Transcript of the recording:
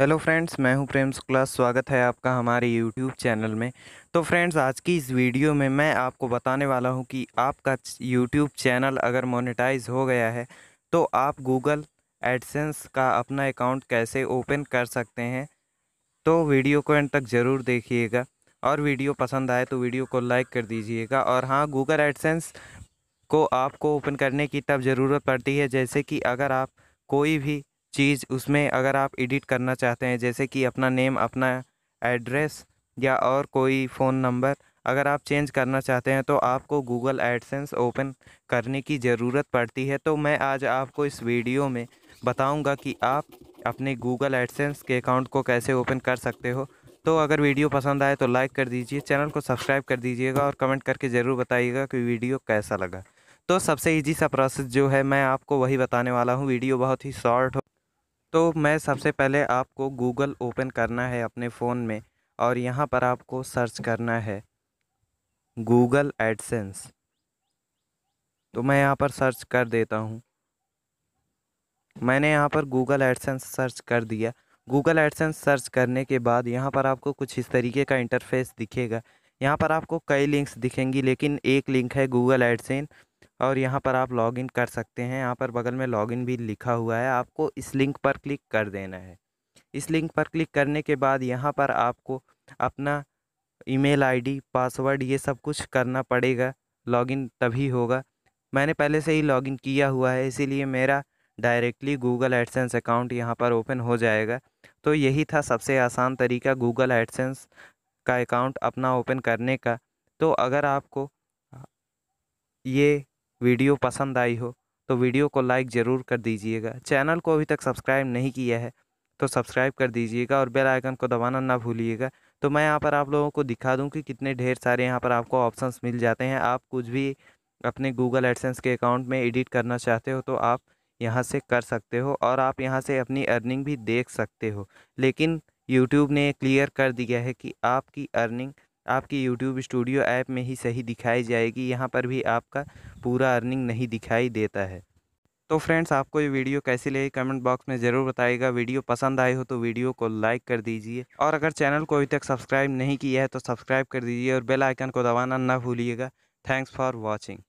hello friends मैं हूं प्रेम शुक्ला स्वागत है आपका हमारे यूट्यूब चैनल में तो फ्रेंड्स आज की इस वीडियो में मैं आपको बताने वाला हूं कि आपका यूट्यूब चैनल अगर मोनेटाइज हो गया है तो आप गूगल एडसेंस का अपना अकाउंट कैसे ओपन कर सकते हैं तो वीडियो को एंड तक ज़रूर देखिएगा और वीडियो पसंद आए तो वीडियो को लाइक कर दीजिएगा और हाँ गूगल एडसेंस को आपको ओपन करने की तब ज़रूरत पड़ती है जैसे कि अगर आप कोई भी चीज़ उसमें अगर आप एडिट करना चाहते हैं जैसे कि अपना नेम अपना एड्रेस या और कोई फ़ोन नंबर अगर आप चेंज करना चाहते हैं तो आपको गूगल एडसेंस ओपन करने की ज़रूरत पड़ती है तो मैं आज आपको इस वीडियो में बताऊंगा कि आप अपने गूगल एडसेंस के अकाउंट को कैसे ओपन कर सकते हो तो अगर वीडियो पसंद आए तो लाइक कर दीजिए चैनल को सब्सक्राइब कर दीजिएगा और कमेंट करके ज़रूर बताइएगा कि वीडियो कैसा लगा तो सबसे ईजी सा प्रोसेस जो है मैं आपको वही बताने वाला हूँ वीडियो बहुत ही शॉर्ट तो मैं सबसे पहले आपको गूगल ओपन करना है अपने फ़ोन में और यहाँ पर आपको सर्च करना है गूगल एडसेंस तो मैं यहाँ पर सर्च कर देता हूँ मैंने यहाँ पर गूगल एडसेंस सर्च कर दिया गूगल एडसेंस सर्च करने के बाद यहाँ पर आपको कुछ इस तरीके का इंटरफेस दिखेगा यहाँ पर आपको कई लिंक्स दिखेंगी लेकिन एक लिंक है गूगल एडसेंस और यहाँ पर आप लॉगिन कर सकते हैं यहाँ पर बगल में लॉगिन भी लिखा हुआ है आपको इस लिंक पर क्लिक कर देना है इस लिंक पर क्लिक करने के बाद यहाँ पर आपको अपना ईमेल आईडी पासवर्ड ये सब कुछ करना पड़ेगा लॉगिन तभी होगा मैंने पहले से ही लॉगिन किया हुआ है इसीलिए मेरा डायरेक्टली गूगल एडसेंस अकाउंट यहाँ पर ओपन हो जाएगा तो यही था सबसे आसान तरीका गूगल एडसेंस का अकाउंट अपना ओपन करने का तो अगर आपको ये वीडियो पसंद आई हो तो वीडियो को लाइक ज़रूर कर दीजिएगा चैनल को अभी तक सब्सक्राइब नहीं किया है तो सब्सक्राइब कर दीजिएगा और बेल आइकन को दबाना ना भूलिएगा तो मैं यहाँ पर आप लोगों को दिखा दूँ कि कितने ढेर सारे यहाँ पर आपको ऑप्शंस मिल जाते हैं आप कुछ भी अपने गूगल एडसेंस के अकाउंट में एडिट करना चाहते हो तो आप यहाँ से कर सकते हो और आप यहाँ से अपनी अर्निंग भी देख सकते हो लेकिन यूट्यूब ने क्लियर कर दिया है कि आपकी अर्निंग आपकी यूट्यूब स्टूडियो ऐप में ही सही दिखाई जाएगी यहाँ पर भी आपका पूरा अर्निंग नहीं दिखाई देता है तो फ्रेंड्स आपको ये वीडियो कैसी लगी कमेंट बॉक्स में ज़रूर बताएगा वीडियो पसंद आई हो तो वीडियो को लाइक कर दीजिए और अगर चैनल को अभी तक सब्सक्राइब नहीं किया है तो सब्सक्राइब कर दीजिए और बेल आइकन को दबाना ना भूलिएगा थैंक्स फॉर वॉचिंग